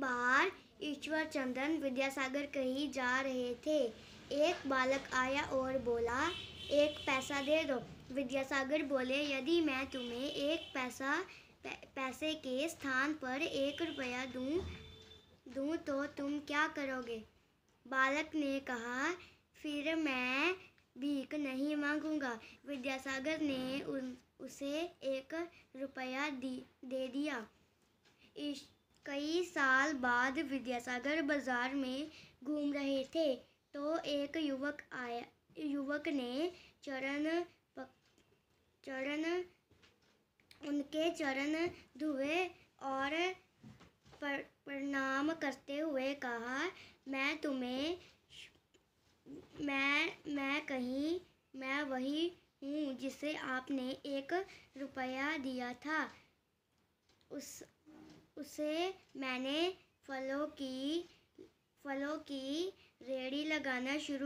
बार ईश्वर चंद्रन विद्यासागर कहीं जा रहे थे एक बालक आया और बोला एक पैसा दे दो विद्यासागर बोले यदि मैं तुम्हें एक पैसा पैसे के स्थान पर एक रुपया दूं दूं तो तुम क्या करोगे बालक ने कहा फिर मैं भीख नहीं मांगूंगा विद्यासागर ने उन, उसे एक रुपया दी दे दिया कई साल बाद विद्यासागर बाजार में घूम रहे थे तो एक युवक आया युवक ने चरण चरण उनके चरण धुए और पर, प्रणाम करते हुए कहा मैं तुम्हें मैं मैं कहीं मैं वही हूँ जिसे आपने एक रुपया दिया था उस उसे मैंने फलों की फलों की रेड़ी लगाना शुरू